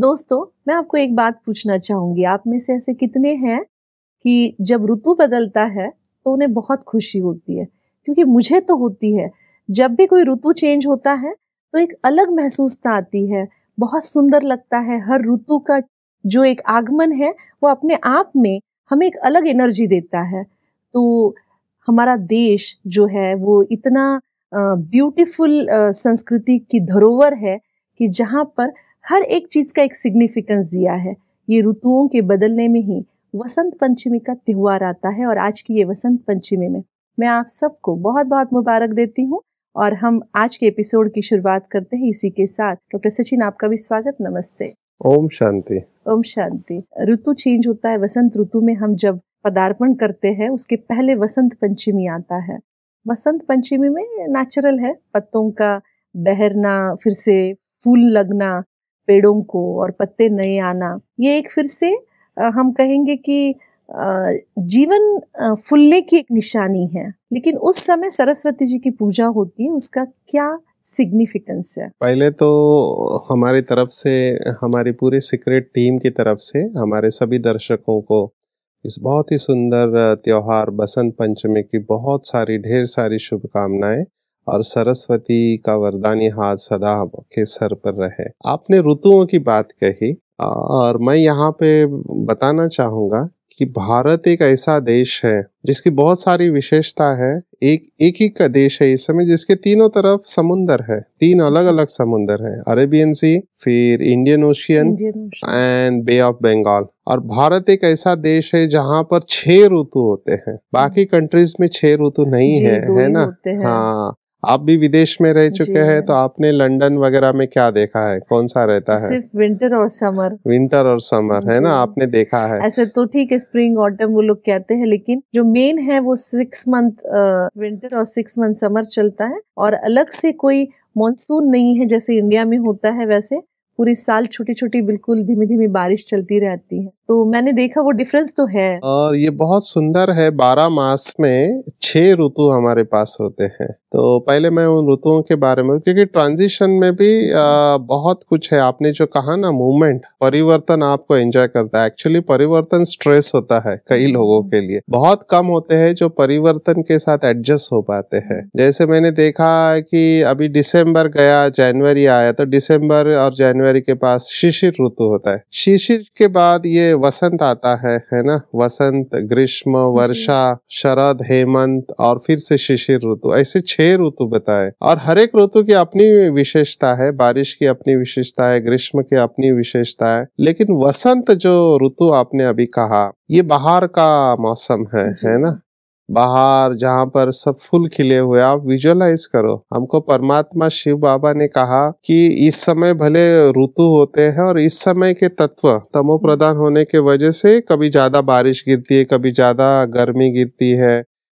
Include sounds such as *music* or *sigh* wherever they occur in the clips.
दोस्तों मैं आपको एक बात पूछना चाहूँगी आप में से ऐसे कितने हैं कि जब ऋतु बदलता है तो उन्हें बहुत खुशी होती है क्योंकि मुझे तो होती है जब भी कोई ऋतु चेंज होता है तो एक अलग महसूसता आती है बहुत सुंदर लगता है हर ऋतु का जो एक आगमन है वो अपने आप में हमें एक अलग एनर्जी देता है तो हमारा देश जो है वो इतना ब्यूटीफुल संस्कृति की धरोहर है कि जहाँ पर हर एक चीज़ का एक सिग्निफिकेंस दिया है ये ऋतुओं के बदलने में ही वसंत पंचमी का त्यौहार आता है और आज की ये वसंत पंचमी में मैं आप सबको बहुत बहुत मुबारक देती हूँ और हम आज के एपिसोड की शुरुआत करते हैं इसी के साथ डॉक्टर सचिन आपका भी स्वागत नमस्ते ओम शांति ओम शांति ऋतु चेंज होता है वसंत ऋतु में हम जब पदार्पण करते हैं उसके पहले वसंत पंचमी आता है वसंत पंचमी में नेचुरल है पत्तों का बहरना फिर से फूल लगना पेड़ों को और पत्ते नए आना ये एक फिर से हम कहेंगे कि जीवन फुलने की एक निशानी है लेकिन उस समय सरस्वती जी की पूजा होती है उसका क्या सिग्निफिकेंस है पहले तो हमारी तरफ से हमारी पूरी सीक्रेट टीम की तरफ से हमारे सभी दर्शकों को इस बहुत ही सुंदर त्यौहार बसंत पंचमी की बहुत सारी ढेर सारी शुभकामनाएं और सरस्वती का वरदानी हाथ सदा आपके सर पर रहे आपने ऋतुओं की बात कही और मैं यहाँ पे बताना चाहूंगा कि भारत एक ऐसा देश है जिसकी बहुत सारी विशेषता है एक एक ही का देश है इस समय जिसके तीनों तरफ समुन्दर है तीन अलग अलग समुन्दर है अरेबियन सी फिर Indian Ocean and Bay of Bengal और भारत एक ऐसा देश है जहाँ पर छह ऋतु होते हैं बाकी कंट्रीज हम्म। में छह ऋतु नहीं है है ना हाँ आप भी विदेश में रह चुके हैं तो आपने लंदन वगैरह में क्या देखा है कौन सा रहता है सिर्फ विंटर और समर विंटर और समर है ना आपने देखा है ऐसे तो ठीक है स्प्रिंग ऑटम वो लोग कहते हैं लेकिन जो मेन है वो सिक्स मंथ विंटर और सिक्स मंथ समर चलता है और अलग से कोई मानसून नहीं है जैसे इंडिया में होता है वैसे पूरी साल छोटी छोटी बिल्कुल धीमी धीमी बारिश चलती रहती है तो मैंने देखा वो डिफरेंस तो है और ये बहुत सुंदर है बारह मास में छह ऋतु हमारे पास होते हैं तो पहले मैं उन ऋतुओं के बारे में क्योंकि ट्रांजिशन में भी आ, बहुत कुछ है आपने जो कहा ना मूवमेंट परिवर्तन आपको एंजॉय करता है एक्चुअली परिवर्तन स्ट्रेस होता है कई लोगों के लिए बहुत कम होते हैं जो परिवर्तन के साथ एडजस्ट हो पाते हैं जैसे मैंने देखा कि अभी दिसंबर गया जनवरी आया तो दिसंबर और जनवरी के पास शिशिर ऋतु होता है शिशिर के बाद ये वसंत आता है है ना वसंत ग्रीष्म वर्षा शरद हेमंत और फिर से शिशिर ऋतु ऐसे छह ऋतु बताए और हर एक ऋतु की अपनी विशेषता है बारिश की अपनी विशेषता है ग्रीष्म की अपनी विशेषता है लेकिन वसंत जो ऋतु आपने अभी कहा ये बाहर का मौसम है है ना बाहर जहाँ पर सब फूल खिले हुए आप विजुअलाइज करो हमको परमात्मा शिव बाबा ने कहा कि इस समय भले ऋतु होते हैं और इस समय के तत्व तमो हम्म। प्रदान होने के वजह से कभी ज्यादा बारिश गिरती है कभी ज्यादा गर्मी गिरती है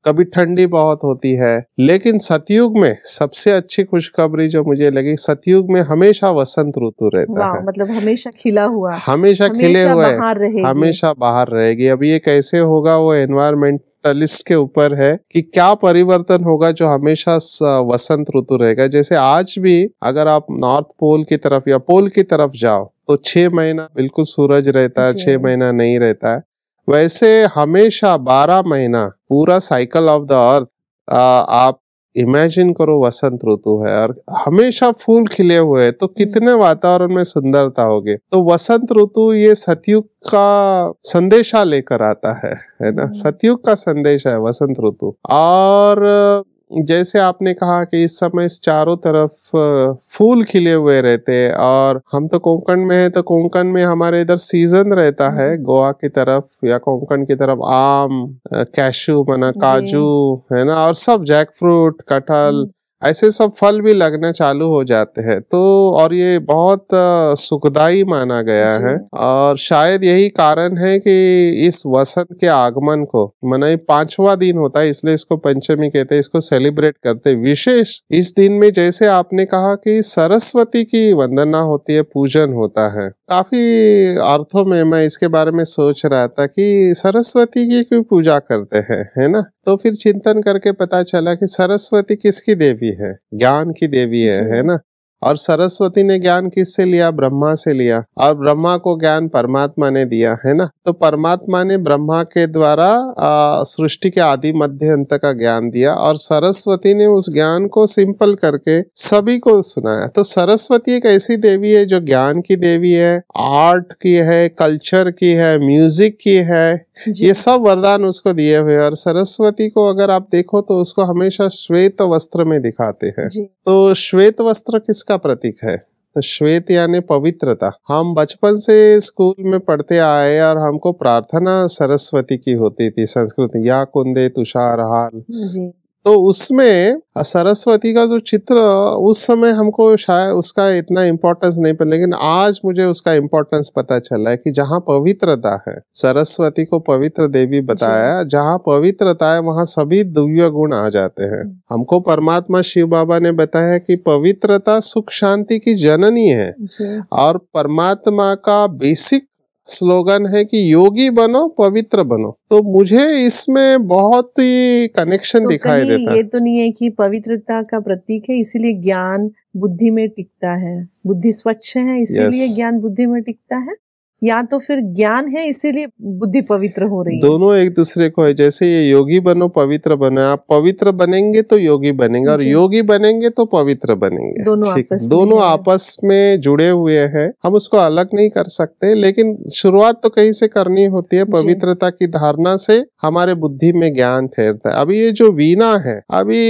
कभी ठंडी बहुत होती है लेकिन सतयुग में सबसे अच्छी खुशखबरी जो मुझे लगी सतयुग में हमेशा वसंत ऋतु रहता है मतलब हमेशा खिला हुआ हमेशा, हमेशा खिले हुए हमेशा बाहर रहेगी अब ये कैसे होगा वो एनवायरमेंट लिस्ट के ऊपर है कि क्या परिवर्तन होगा जो हमेशा वसंत ऋतु रहेगा जैसे आज भी अगर आप नॉर्थ पोल की तरफ या पोल की तरफ जाओ तो छह महीना बिल्कुल सूरज रहता है छह महीना नहीं रहता है वैसे हमेशा बारह महीना पूरा साइकिल ऑफ द अर्थ आप इमेजिन करो वसंत ऋतु है और हमेशा फूल खिले हुए हैं तो हम्म। कितने वातावरण में सुंदरता होगी तो वसंत ऋतु ये सतयुग का संदेशा लेकर आता है है ना हम्म। सतयुग का संदेश है वसंत ऋतु और जैसे आपने कहा कि इस समय इस चारों तरफ फूल खिले हुए रहते हैं और हम तो कोंकण में हैं तो कोंकण में हमारे इधर सीजन रहता है हम्म। गोवा की तरफ या कोंकण की तरफ आम कैशू मना काजू है ना और सब जैक फ्रूट कटहल हम्म। ऐसे सब फल भी लगना चालू हो जाते हैं तो और ये बहुत सुखदायी माना गया है और शायद यही कारण है कि इस वसंत के आगमन को मना पांचवा दिन होता है इसलिए इसको पंचमी कहते हैं इसको सेलिब्रेट करते विशेष इस दिन में जैसे आपने कहा कि सरस्वती की वंदना होती है पूजन होता है काफ़ी अर्थों में मैं इसके बारे में सोच रहा था कि सरस्वती की क्यों पूजा करते हैं है ना तो फिर चिंतन करके पता चला कि सरस्वती किसकी देवी है ज्ञान की देवी है है ना और सरस्वती ने ज्ञान किससे लिया ब्रह्मा से लिया और ब्रह्मा को ज्ञान परमात्मा ने दिया है ना तो परमात्मा ने ब्रह्मा के द्वारा सृष्टि के आदि मध्य अंत का ज्ञान दिया और सरस्वती ने उस ज्ञान को सिंपल करके सभी को सुनाया तो सरस्वती एक ऐसी देवी है जो ज्ञान की देवी है आर्ट की है कल्चर की है म्यूजिक की है ये सब वरदान उसको दिए हुए और सरस्वती को अगर आप देखो तो उसको हमेशा श्वेत वस्त्र में दिखाते हैं तो श्वेत वस्त्र किसका प्रतीक है तो श्वेत यानी पवित्रता हम बचपन से स्कूल में पढ़ते आए और हमको प्रार्थना सरस्वती की होती थी संस्कृत या कुंदे तुषार हाल तो उसमें सरस्वती का जो चित्र उस समय हमको शायद उसका इतना इम्पोर्टेंस नहीं पड़ा लेकिन आज मुझे उसका इम्पोर्टेंस पता चला है कि जहाँ पवित्रता है सरस्वती को पवित्र देवी अच्छा। बताया जहाँ पवित्रता है वहाँ सभी दिव्य गुण आ जाते हैं हम्म। हमको परमात्मा शिव बाबा ने बताया कि पवित्रता सुख शांति की जननी है और परमात्मा का बेसिक स्लोगन है कि योगी बनो पवित्र बनो तो मुझे इसमें बहुत ही कनेक्शन तो दिखाई देता है ये तो नहीं है कि पवित्रता का प्रतीक है इसीलिए ज्ञान बुद्धि में टिकता है बुद्धि स्वच्छ है इसीलिए yes. ज्ञान बुद्धि में टिकता है या तो फिर ज्ञान है इसीलिए बुद्धि पवित्र हो रही है दोनों एक दूसरे को है जैसे ये योगी बनो पवित्र बनो आप पवित्र बनेंगे तो योगी बनेंगे और योगी बनेंगे तो पवित्र बनेंगे दोनों आपस दोनों आपस में जुड़े हुए हैं हम उसको अलग नहीं कर सकते लेकिन शुरुआत तो कहीं से करनी होती है पवित्रता की धारणा से हमारे बुद्धि में ज्ञान ठहरता है अभी ये जो वीणा है अभी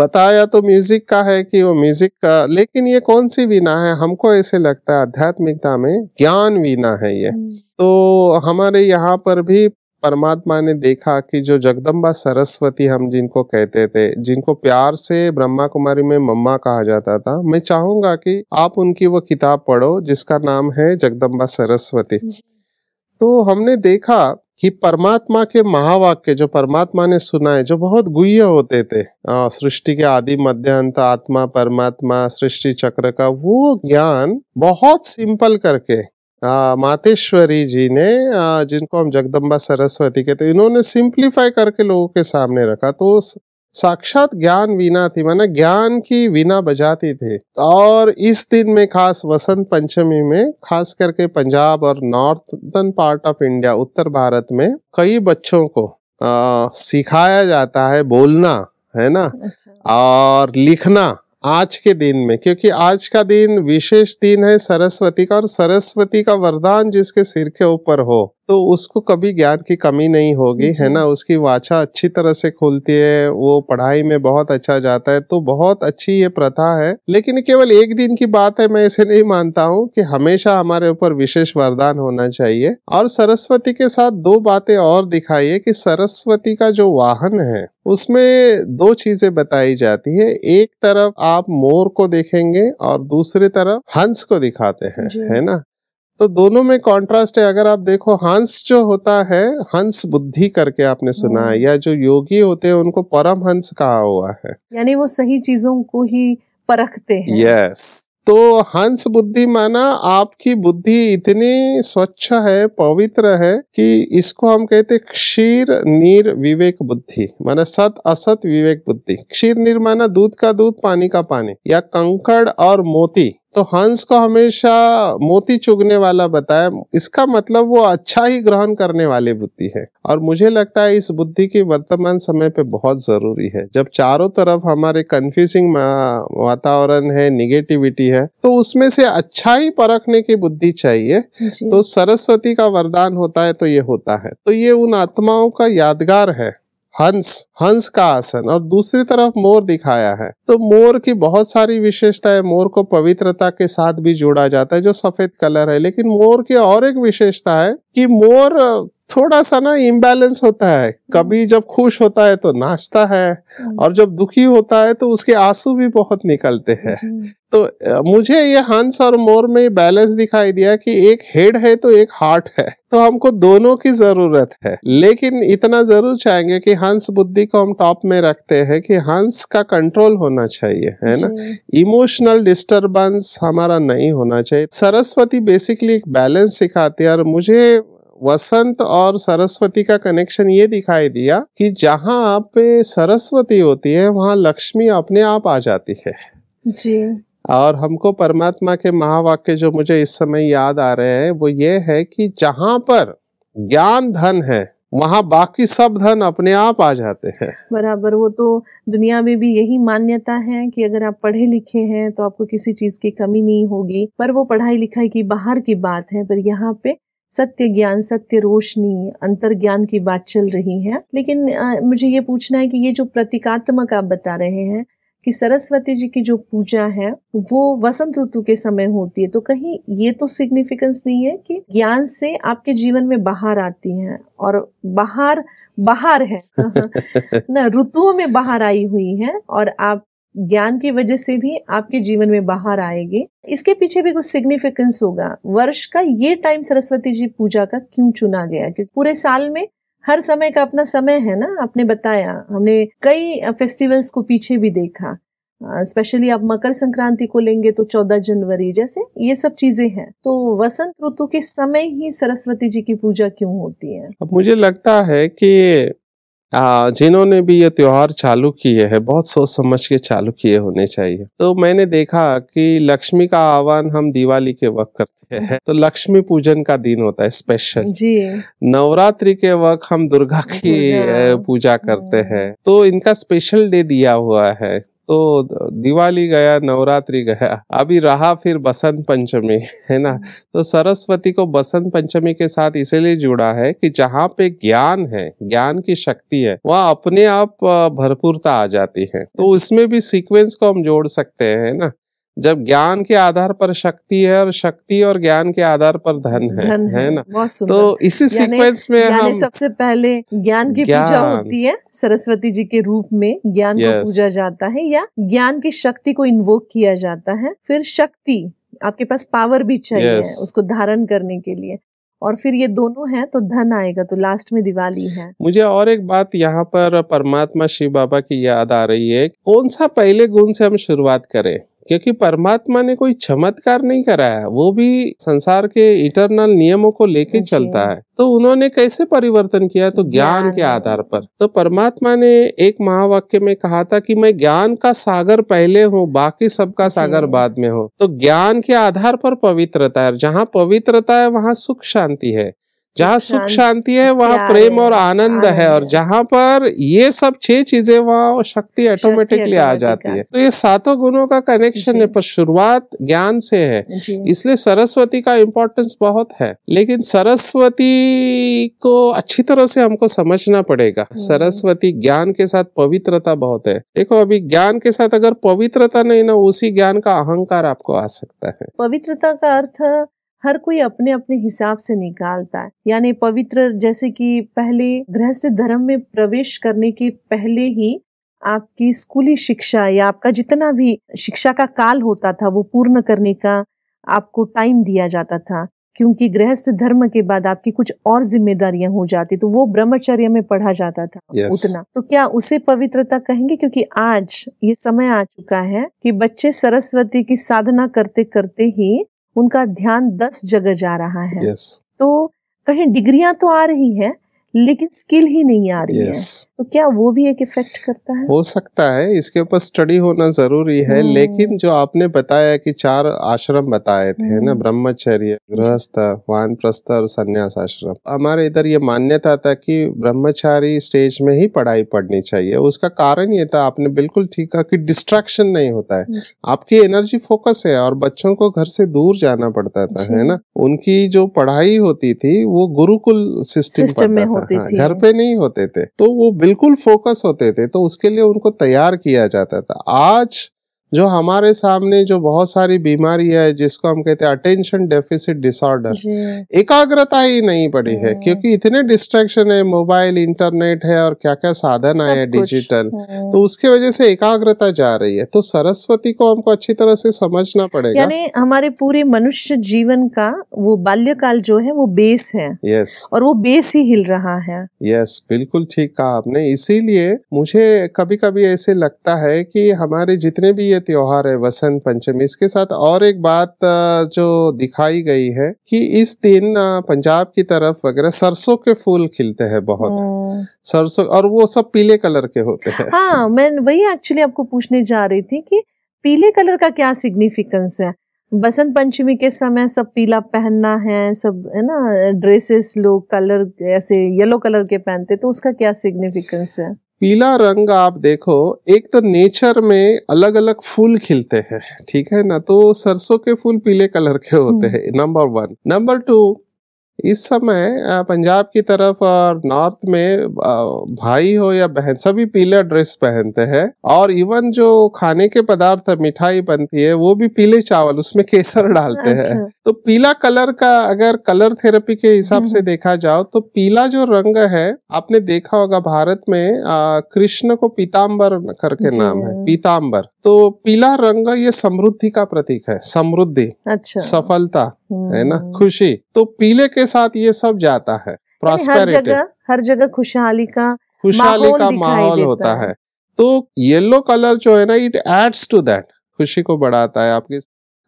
बताया तो म्यूजिक का है कि वो म्यूजिक का लेकिन ये कौन सी वीणा है हमको ऐसे लगता है आध्यात्मिकता में ज्ञान वीना जीना है ये हम्म। तो हमारे यहाँ पर भी परमात्मा ने देखा कि जो जगदम्बा सरस्वती हम जिनको कहते थे जिनको प्यार से ब्रह्मा कुमारी में मम्मा कहा जाता था मैं चाहूंगा कि आप उनकी वो किताब पढ़ो जिसका नाम है जगदम्बा सरस्वती तो हमने देखा कि परमात्मा के महावाक्य जो परमात्मा ने सुनाए जो बहुत गुह्य होते थे सृष्टि के आदि मध्यांत आत्मा परमात्मा सृष्टि चक्र का वो ज्ञान बहुत सिंपल करके आ, मातेश्वरी जी ने आ, जिनको हम जगदम्बा सरस्वती कहते हैं इन्होंने सिंप्लीफाई करके लोगों के सामने रखा तो साक्षात ज्ञान वीणा थी माना ज्ञान की वीणा बजाती थी और इस दिन में खास वसंत पंचमी में खास करके पंजाब और नॉर्थन पार्ट ऑफ इंडिया उत्तर भारत में कई बच्चों को आ, सिखाया जाता है बोलना है ना अच्छा। और लिखना आज के दिन में क्योंकि आज का दिन विशेष दिन है सरस्वती का और सरस्वती का वरदान जिसके सिर के ऊपर हो तो उसको कभी ज्ञान की कमी नहीं होगी है ना उसकी वाचा अच्छी तरह से खुलती है वो पढ़ाई में बहुत अच्छा जाता है तो बहुत अच्छी ये प्रथा है लेकिन केवल एक दिन की बात है मैं ऐसे नहीं मानता हूँ कि हमेशा हमारे ऊपर विशेष वरदान होना चाहिए और सरस्वती के साथ दो बातें और दिखाइए कि सरस्वती का जो वाहन है उसमें दो चीजें बताई जाती है एक तरफ आप मोर को देखेंगे और दूसरी तरफ हंस को दिखाते हैं है ना तो दोनों में कॉन्ट्रास्ट है अगर आप देखो हंस जो होता है हंस बुद्धि करके आपने सुना है हम्म। या जो योगी होते हैं उनको परम हंस कहा हुआ है यानी वो सही चीजों को ही परखते हैं यस yes. तो हंस बुद्धि माना आपकी बुद्धि इतनी स्वच्छ है पवित्र है कि इसको हम कहते क्षीर नीर विवेक बुद्धि माना सत असत विवेक बुद्धि क्षीर नीर माना दूध का दूध पानी का पानी या कंकड़ और मोती तो हंस को हमेशा मोती चुगने वाला बताया इसका मतलब वो अच्छा ही ग्रहण करने वाली बुद्धि है और मुझे लगता है इस बुद्धि की वर्तमान समय पे बहुत ज़रूरी है जब चारों तरफ हमारे कंफ्यूजिंग वातावरण है निगेटिविटी है तो उसमें से अच्छा ही परखने की बुद्धि चाहिए तो सरस्वती का वरदान होता है तो ये होता है तो ये उन आत्माओं का यादगार है हंस हंस का आसन और दूसरी तरफ मोर दिखाया है तो मोर की बहुत सारी विशेषताएं मोर को पवित्रता के साथ भी जोड़ा जाता है जो सफेद कलर है लेकिन मोर की और एक विशेषता है कि मोर थोड़ा सा ना इम्बैलेंस होता है कभी हम्म। जब खुश होता है तो नाचता है हम्म। और जब दुखी होता है तो उसके आंसू भी बहुत निकलते हैं तो मुझे ये हंस और मोर में बैलेंस दिखाई दिया कि एक हेड है तो एक हार्ट है तो हमको दोनों की जरूरत है लेकिन इतना जरूर चाहेंगे कि हंस बुद्धि को हम टॉप में रखते हैं कि हंस का कंट्रोल होना चाहिए है ना इमोशनल डिस्टरबेंस हमारा नहीं होना चाहिए सरस्वती बेसिकली एक बैलेंस सिखाती है और मुझे वसंत और सरस्वती का कनेक्शन ये दिखाई दिया कि जहाँ आप पे सरस्वती होती है वहाँ लक्ष्मी अपने आप आ जाती है जी और हमको परमात्मा के महावाक्य जो मुझे इस समय याद आ रहे हैं वो ये है कि जहाँ पर ज्ञान धन है वहाँ बाकी सब धन अपने आप आ जाते हैं बराबर वो तो दुनिया में भी यही मान्यता है कि अगर आप पढ़े लिखे हैं तो आपको किसी चीज की कमी नहीं होगी पर वो पढ़ाई लिखाई की बाहर की बात है पर यहाँ पे सत्य ज्ञान सत्य रोशनी अंतर ज्ञान की बात चल रही है लेकिन आ, मुझे ये पूछना है कि ये जो प्रतीकात्मक आप बता रहे हैं कि सरस्वती जी की जो पूजा है वो वसंत ऋतु के समय होती है तो कहीं ये तो सिग्निफिकेंस नहीं है कि ज्ञान से आपके जीवन में बाहर आती है और बाहर बाहर है *laughs* *laughs* ना ऋतुओं में बाहर आई हुई है और आप ज्ञान की वजह से भी आपके जीवन में बाहर आएंगे इसके पीछे भी कुछ सिग्निफिकेंस होगा वर्ष का ये टाइम सरस्वती जी पूजा का क्यों चुना गया क्योंकि पूरे साल में हर समय का अपना समय है ना आपने बताया हमने कई फेस्टिवल्स को पीछे भी देखा स्पेशली आप मकर संक्रांति को लेंगे तो 14 जनवरी जैसे ये सब चीजें हैं तो वसंत ऋतु के समय ही सरस्वती जी की पूजा क्यों होती है अब मुझे लगता है कि हाँ, जिन्होंने भी ये त्यौहार चालू किए हैं बहुत सोच समझ के चालू किए होने चाहिए तो मैंने देखा कि लक्ष्मी का आह्वान हम दिवाली के वक्त करते हैं तो लक्ष्मी पूजन का दिन होता है स्पेशल जी नवरात्रि के वक्त हम दुर्गा की पूजा करते हैं तो इनका स्पेशल डे दिया हुआ है तो दिवाली गया नवरात्रि गया अभी रहा फिर बसंत पंचमी है ना हम्म। तो सरस्वती को बसंत पंचमी के साथ इसीलिए जुड़ा है कि जहाँ पे ज्ञान है ज्ञान की शक्ति है वह अपने आप भरपूरता आ जाती है तो हम्म। उसमें भी सीक्वेंस को हम जोड़ सकते हैं ना जब ज्ञान के आधार पर शक्ति है और शक्ति और ज्ञान के आधार पर धन है धन है ना तो इसी सीक्वेंस में हम सबसे पहले ज्ञान की पूजा होती है सरस्वती जी के रूप में ज्ञान को पूजा जाता है या ज्ञान की शक्ति को इन्वोक किया जाता है फिर शक्ति आपके पास पावर भी चाहिए उसको धारण करने के लिए और फिर ये दोनों हैं तो धन आएगा तो लास्ट में दिवाली है मुझे और एक बात यहाँ पर परमात्मा शिव बाबा की याद आ रही है कौन सा पहले गुण से हम शुरुआत करें क्योंकि परमात्मा ने कोई चमत्कार नहीं कराया वो भी संसार के इंटरनल नियमों को लेके चलता है तो उन्होंने कैसे परिवर्तन किया तो ज्ञान के आधार पर तो परमात्मा ने एक महावाक्य में कहा था कि मैं ज्ञान का सागर पहले हूँ बाकी सबका सागर बाद में हो तो ज्ञान के आधार पर पवित्रता है जहाँ पवित्रता है वहाँ सुख शांति है जहाँ सुख शांति है वहाँ प्रेम और आनंद है और जहाँ पर ये सब छह चीजें वहाँ शक्ति ऑटोमेटिकली आ जाती है तो ये सातों गुणों का कनेक्शन है पर शुरुआत ज्ञान से है इसलिए सरस्वती का इम्पोर्टेंस बहुत है लेकिन सरस्वती को अच्छी तरह से हमको समझना पड़ेगा हम्म। सरस्वती ज्ञान के साथ पवित्रता बहुत है देखो अभी ज्ञान के साथ अगर पवित्रता नहीं ना उसी ज्ञान का अहंकार आपको आ सकता है पवित्रता का अर्थ हर कोई अपने अपने हिसाब से निकालता है यानी पवित्र जैसे कि पहले गृहस्थ धर्म में प्रवेश करने के पहले ही आपकी स्कूली शिक्षा या आपका जितना भी शिक्षा का काल होता था वो पूर्ण करने का आपको टाइम दिया जाता था क्योंकि गृहस्थ धर्म के बाद आपकी कुछ और जिम्मेदारियां हो जाती तो वो ब्रह्मचर्य में पढ़ा जाता था yes. उतना तो क्या उसे पवित्रता कहेंगे क्योंकि आज ये समय आ चुका है कि बच्चे सरस्वती की साधना करते करते ही उनका ध्यान दस जगह जा रहा है yes. तो कहीं डिग्रियां तो आ रही है लेकिन स्किल ही नहीं आ रही yes. है तो क्या वो भी एक इफेक्ट करता है हो सकता है इसके ऊपर स्टडी होना जरूरी है हम्म। लेकिन जो आपने बताया कि चार आश्रम बताए थे ना हम्म। ब्रह्मचर्य गृहस्थ प्रस्थ और संन्यास आश्रम हमारे इधर ये मान्यता था कि ब्रह्मचारी स्टेज में ही पढ़ाई पढ़नी चाहिए उसका कारण ये था आपने बिल्कुल ठीक कहा कि डिस्ट्रैक्शन नहीं होता है आपकी एनर्जी फोकस है और बच्चों को घर से दूर जाना पड़ता था है ना उनकी जो पढ़ाई होती थी वो गुरुकुल सिस्टम में होता होते हाँ, थे घर पे नहीं होते थे तो वो बिल्कुल फोकस होते थे तो उसके लिए उनको तैयार किया जाता था आज जो हमारे सामने जो बहुत सारी बीमारी है जिसको हम कहते हैं अटेंशन डेफिसिट डिसऑर्डर एकाग्रता ही नहीं पड़ी है हम्म। क्योंकि इतने डिस्ट्रैक्शन है मोबाइल इंटरनेट है और क्या क्या साधन आए डिजिटल हम्म। तो उसके वजह से एकाग्रता जा रही है तो सरस्वती को हमको अच्छी तरह से समझना पड़ेगा यानी हमारे पूरे मनुष्य जीवन का वो बाल्यकाल जो है वो बेस है यस और वो बेस ही हिल रहा है यस बिल्कुल ठीक कहा आपने इसीलिए मुझे कभी कभी ऐसे लगता है कि हमारे जितने भी ये त्यौहार है वसंत पंचमी इसके साथ और एक बात जो दिखाई गई है कि इस दिन पंजाब की तरफ वगैरह सरसों के फूल खिलते हैं बहुत सरसों और वो सब पीले कलर के होते हैं हाँ मैं वही एक्चुअली आपको पूछने जा रही थी कि पीले कलर का क्या सिग्निफिकेंस है बसंत पंचमी के समय सब पीला पहनना है सब है ना ड्रेसेस लोग कलर ऐसे येलो कलर के पहनते तो उसका क्या सिग्निफिकेंस है पीला रंग आप देखो एक तो नेचर में अलग अलग फूल खिलते हैं ठीक है ना तो सरसों के फूल पीले कलर के होते हम्म। हैं नंबर वन नंबर टू इस समय पंजाब की तरफ और नॉर्थ में भाई हो या बहन सभी पीला ड्रेस पहनते हैं और इवन जो खाने के पदार्थ मिठाई बनती है वो भी पीले चावल उसमें केसर डालते अच्छा। हैं तो पीला कलर का अगर कलर थेरेपी के हिसाब से हम्म। देखा जाओ तो पीला जो रंग है आपने देखा होगा भारत में कृष्ण को पीताम्बर करके नाम है पीताम्बर तो पीला रंग ये समृद्धि का प्रतीक है समृद्धि अच्छा सफलता है ना हम्म। खुशी तो पीले के साथ ये सब जाता है प्रॉस्पेरिटी हर जगह हर जगह खुशहाली का खुशहाली का माहौल होता है तो येलो कलर जो है ना इट एड्स टू दैट खुशी को बढ़ाता है आपकी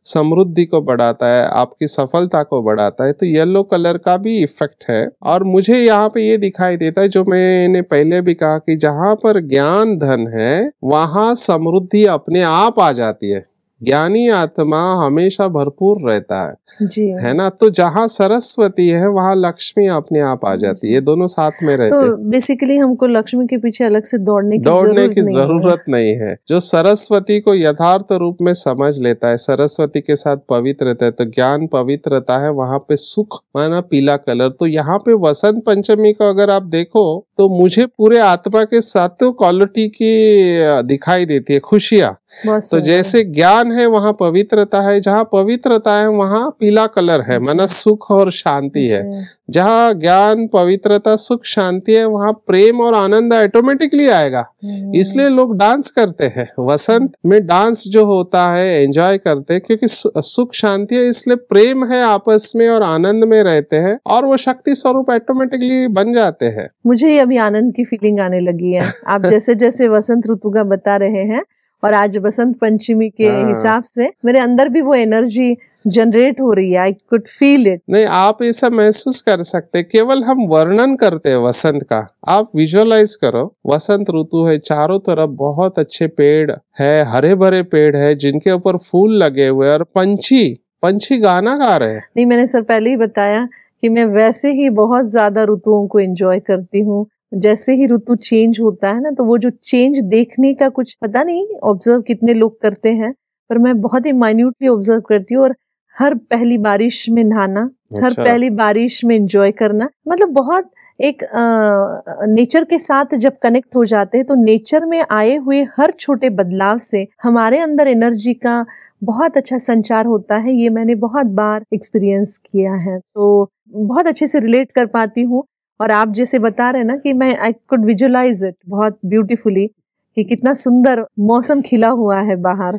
समृद्धि को बढ़ाता है आपकी सफलता को बढ़ाता है तो येलो कलर का भी इफेक्ट है और मुझे यहाँ पे ये दिखाई देता है जो मैंने पहले भी कहा कि जहाँ पर ज्ञान धन है वहाँ समृद्धि अपने आप आ जाती है ज्ञानी आत्मा हमेशा भरपूर रहता है जी है ना तो जहाँ सरस्वती है वहाँ लक्ष्मी अपने आप आ जाती है दोनों साथ में रहते तो बेसिकली हमको लक्ष्मी के पीछे अलग से दौड़ने की दौड़ने की नहीं जरूरत नहीं है जो सरस्वती को यथार्थ रूप में समझ लेता है सरस्वती के साथ पवित्र रहता है तो ज्ञान पवित्रता है वहाँ पे सुख माना पीला कलर तो यहाँ पे वसंत पंचमी को अगर आप देखो तो मुझे पूरे आत्मा के साथ क्वालिटी तो की दिखाई देती है खुशियाँ तो जैसे ज्ञान है वहाँ पवित्रता है जहाँ पवित्रता है वहाँ पीला कलर है मन सुख और शांति है जहाँ ज्ञान पवित्रता सुख शांति है वहाँ प्रेम और आनंद ऑटोमेटिकली आएगा हम्म। इसलिए लोग डांस करते हैं वसंत में डांस जो होता है एंजॉय करते हैं क्योंकि सुख शांति है इसलिए प्रेम है आपस में और आनंद में रहते हैं और वो शक्ति स्वरूप ऑटोमेटिकली बन जाते हैं मुझे अभी आनंद की फीलिंग आने लगी है आप जैसे जैसे वसंत ऋतु का बता रहे हैं और आज बसंत पंचमी के हाँ। हिसाब से मेरे अंदर भी वो एनर्जी जनरेट हो रही है आई कुड फील इट नहीं आप ये सब महसूस कर सकते केवल हम वर्णन करते हैं वसंत का आप विजुअलाइज करो वसंत ऋतु है चारों तरफ बहुत अच्छे पेड़ है हरे भरे पेड़ है जिनके ऊपर फूल लगे हुए और पंछी पंछी गाना गा रहे हैं नहीं मैंने सर पहले ही बताया कि मैं वैसे ही बहुत ज्यादा ऋतुओं को एंजॉय करती हूँ जैसे ही ऋतु चेंज होता है ना तो वो जो चेंज देखने का कुछ पता नहीं ऑब्जर्व कितने लोग करते हैं पर मैं बहुत ही माइन्यूटली ऑब्जर्व करती हूँ और हर पहली बारिश में नहाना अच्छा। हर पहली बारिश में एंजॉय करना मतलब बहुत एक आ, नेचर के साथ जब कनेक्ट हो जाते हैं तो नेचर में आए हुए हर छोटे बदलाव से हमारे अंदर एनर्जी का बहुत अच्छा संचार होता है ये मैंने बहुत बार एक्सपीरियंस किया है तो बहुत अच्छे से रिलेट कर पाती हूँ और आप जैसे बता रहे ना कि मैं आई कुड विजुअलाइज इट बहुत ब्यूटीफुली कि कितना सुंदर मौसम खिला हुआ है बाहर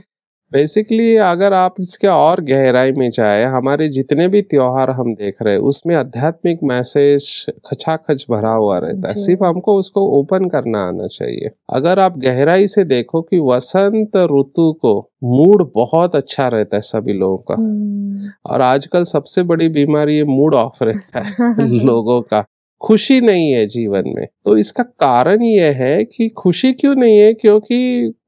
बेसिकली अगर आप इसके और गहराई में जाए हमारे जितने भी त्योहार हम देख रहे हैं उसमें आध्यात्मिक मैसेज खचाखच भरा हुआ रहता है सिर्फ हमको उसको ओपन करना आना चाहिए अगर आप गहराई से देखो कि वसंत ऋतु को मूड बहुत अच्छा रहता है सभी लोगों का हम्म। और आजकल सबसे बड़ी बीमारी ये मूड ऑफ रहता है *laughs* लोगों का खुशी नहीं है जीवन में तो इसका कारण यह है कि खुशी क्यों नहीं है क्योंकि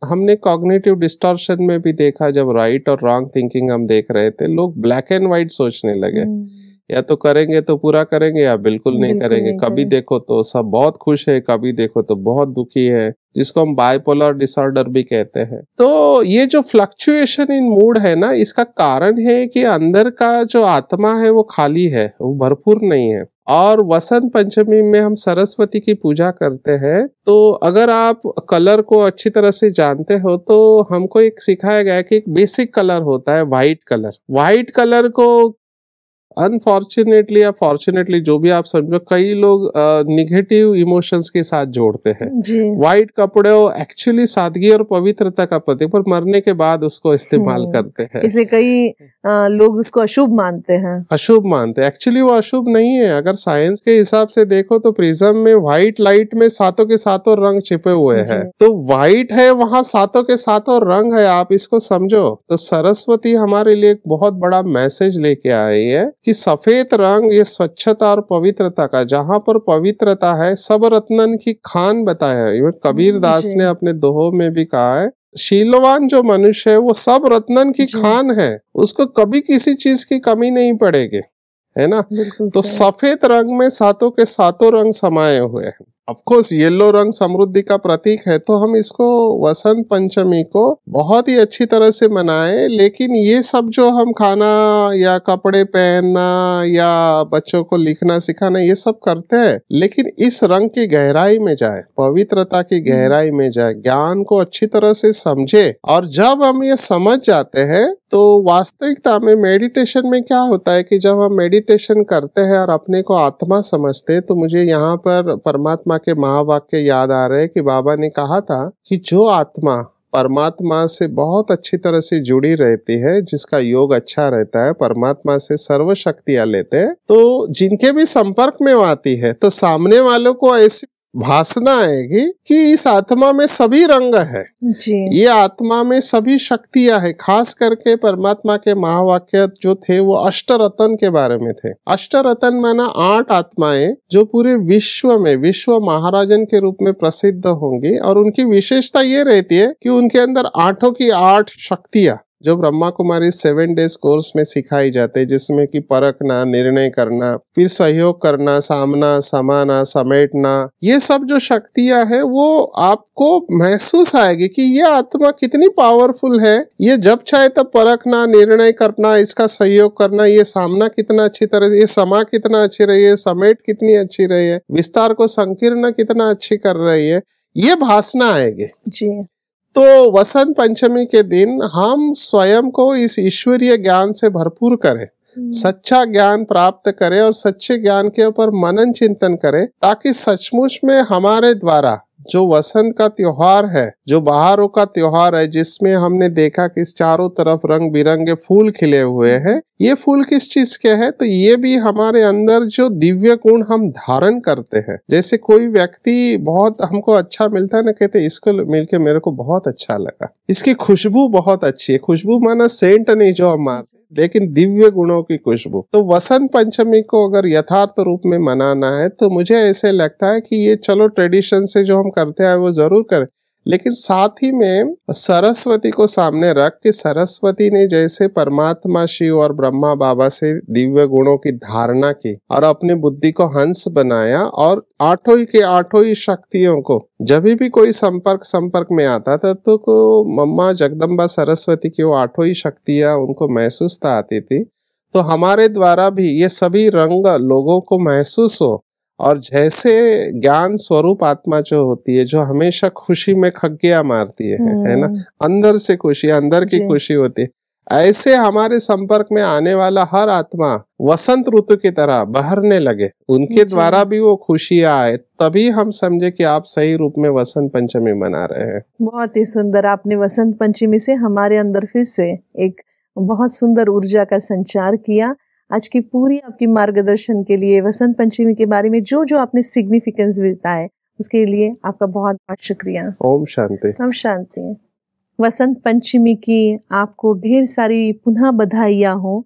हमने कॉग्नेटिव डिस्टॉर्शन में भी देखा जब राइट और रॉन्ग थिंकिंग हम देख रहे थे लोग ब्लैक एंड व्हाइट सोचने लगे हम्म। या तो करेंगे तो पूरा करेंगे या बिल्कुल नहीं बिल्कुल करेंगे नहीं कभी देखो तो सब बहुत खुश है कभी देखो तो बहुत दुखी है जिसको हम बायपोलर डिसऑर्डर भी कहते हैं तो ये जो फ्लक्चुएशन इन मूड है ना इसका कारण है कि अंदर का जो आत्मा है वो खाली है वो भरपूर नहीं है और वसंत पंचमी में हम सरस्वती की पूजा करते हैं तो अगर आप कलर को अच्छी तरह से जानते हो तो हमको एक सिखाया गया कि एक बेसिक कलर होता है वाइट कलर वाइट कलर को अनफॉर्चुनेटली या फॉर्चुनेटली जो भी आप समझो कई लोग निगेटिव इमोशंस के साथ जोड़ते हैं वाइट कपड़े एक्चुअली सादगी और पवित्रता का प्रतीक पर मरने के बाद उसको इस्तेमाल हम्म। करते हैं इसलिए कई लोग उसको अशुभ मानते हैं अशुभ मानते हैं एक्चुअली वो अशुभ नहीं है अगर साइंस के हिसाब से देखो तो प्रिज्म में व्हाइट लाइट में सातों के सातों रंग छिपे हुए है तो व्हाइट है वहाँ सातों के सातों रंग है आप इसको समझो तो सरस्वती हमारे लिए एक बहुत बड़ा मैसेज लेके आई है कि सफेद रंग ये स्वच्छता और पवित्रता का जहां पर पवित्रता है सब रत्नन की खान बताया है इवन कबीर हम्म, दास ने अपने दोहो में भी कहा है शीलवान जो मनुष्य है वो सब रत्नन की खान है उसको कभी किसी चीज की कमी नहीं पड़ेगी है ना तो सफेद रंग में सातों के सातों रंग समाये हुए हैं ऑफकोर्स येलो रंग समृद्धि का प्रतीक है तो हम इसको वसंत पंचमी को बहुत ही अच्छी तरह से मनाएं लेकिन ये सब जो हम खाना या कपड़े पहनना या बच्चों को लिखना सिखाना ये सब करते हैं लेकिन इस रंग की गहराई में जाए पवित्रता की गहराई में जाए ज्ञान को अच्छी तरह से समझे और जब हम ये समझ जाते हैं तो वास्तविकता में मेडिटेशन में क्या होता है कि जब हम मेडिटेशन करते हैं और अपने को आत्मा समझते तो मुझे यहाँ पर परमात्मा के महावाक्य याद आ रहे कि बाबा ने कहा था कि जो आत्मा परमात्मा से बहुत अच्छी तरह से जुड़ी रहती है जिसका योग अच्छा रहता है परमात्मा से सर्व शक्तियां लेते हैं तो जिनके भी संपर्क में आती है तो सामने वालों को ऐसी भाषणा आएगी कि इस आत्मा में सभी रंग है जी। ये आत्मा में सभी शक्तियां है खास करके परमात्मा के महावाक्य जो थे वो अष्टरतन के बारे में थे अष्ट रतन माना आठ आत्माएं जो पूरे विश्व में विश्व महाराजन के रूप में प्रसिद्ध होंगी और उनकी विशेषता ये रहती है कि उनके अंदर आठों की आठ शक्तियां जो Brahma Kumari seven days course में सिखाई जाते हैं जिसमें कि परखना निर्णय करना फिर सहयोग करना सामना समाना समेटना ये सब जो शक्तियां है वो आपको महसूस आएगी कि ये आत्मा कितनी पावरफुल है ये जब चाहे तब परखना निर्णय करना इसका सहयोग करना ये सामना कितना अच्छी तरह ये समा कितना अच्छी रही है समेट कितनी अच्छी रही है विस्तार को संकीर्ण कितना अच्छी कर रही है ये भाषणा आएगी जी तो वसंत पंचमी के दिन हम स्वयं को इस ईश्वरीय ज्ञान से भरपूर करें हम्म। सच्चा ज्ञान प्राप्त करें और सच्चे ज्ञान के ऊपर मनन चिंतन करें ताकि सचमुच में हमारे द्वारा जो वसंत का त्योहार है जो बहारों का त्योहार है जिसमें हमने देखा कि चारों तरफ रंग बिरंगे फूल खिले हुए हैं ये फूल किस चीज के हैं तो ये भी हमारे अंदर जो दिव्य गुण हम धारण करते हैं जैसे कोई व्यक्ति बहुत हमको अच्छा मिलता है ना कहते इसको मिलके मेरे को बहुत अच्छा लगा इसकी खुशबू बहुत अच्छी है खुशबू माना सेंट नहीं जो हमारे लेकिन दिव्य गुणों की खुशबू तो वसंत पंचमी को अगर यथार्थ रूप में मनाना है तो मुझे ऐसे लगता है कि ये चलो ट्रेडिशन से जो हम करते हैं वो जरूर करें लेकिन साथ ही में सरस्वती को सामने रख के सरस्वती ने जैसे परमात्मा शिव और ब्रह्मा बाबा से दिव्य गुणों की धारणा की और अपनी बुद्धि को हंस बनाया और आठों ही के आठों ही शक्तियों को जब भी कोई संपर्क संपर्क में आता था तो को मम्मा जगदम्बा सरस्वती की वो आठों ही शक्तियां उनको महसूस आती थी तो हमारे द्वारा भी ये सभी रंग लोगों को महसूस हो और जैसे ज्ञान स्वरूप आत्मा जो होती है जो हमेशा खुशी में खगिया मारती है है ना हम्म। अंदर से खुशी अंदर की खुशी होती है ऐसे हमारे संपर्क में आने वाला हर आत्मा वसंत ऋतु की तरह बहरने लगे उनके द्वारा भी वो खुशियां आए तभी हम समझे कि आप सही रूप में वसंत पंचमी मना रहे हैं बहुत ही सुंदर आपने वसंत पंचमी से हमारे अंदर फिर से एक बहुत सुंदर ऊर्जा का संचार किया आज की पूरी आपकी मार्गदर्शन के लिए वसंत पंचमी के बारे में जो जो आपने सिग्निफिकेंस है उसके लिए आपका बहुत बहुत शुक्रिया ओम शांति ओम शांति वसंत पंचमी की आपको ढेर सारी पुनः बधाइयाँ हो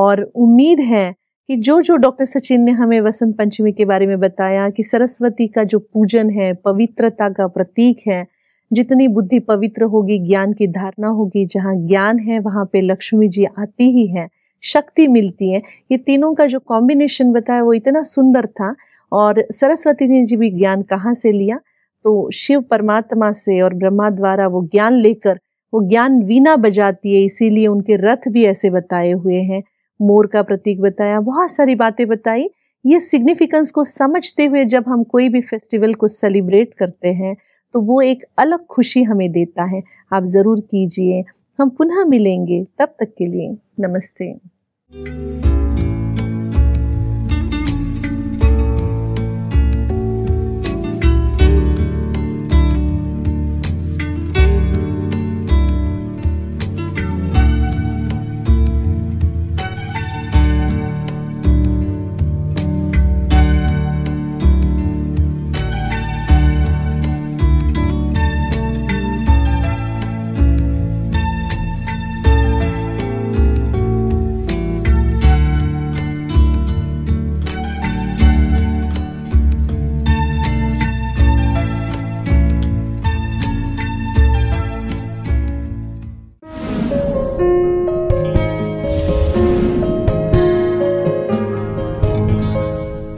और उम्मीद है कि जो जो डॉक्टर सचिन ने हमें वसंत पंचमी के बारे में बताया कि सरस्वती का जो पूजन है पवित्रता का प्रतीक है जितनी बुद्धि पवित्र होगी ज्ञान की धारणा होगी जहाँ ज्ञान है वहाँ पे लक्ष्मी जी आती ही हैं शक्ति मिलती है ये तीनों का जो कॉम्बिनेशन बताया वो इतना सुंदर था और सरस्वती ने जी भी ज्ञान कहाँ से लिया तो शिव परमात्मा से और ब्रह्मा द्वारा वो ज्ञान लेकर वो ज्ञान वीणा बजाती है इसीलिए उनके रथ भी ऐसे बताए हुए हैं मोर का प्रतीक बताया बहुत सारी बातें बताई ये सिग्निफिकेंस को समझते हुए जब हम कोई भी फेस्टिवल को सेलिब्रेट करते हैं तो वो एक अलग खुशी हमें देता है आप ज़रूर कीजिए हम पुनः मिलेंगे तब तक के लिए नमस्ते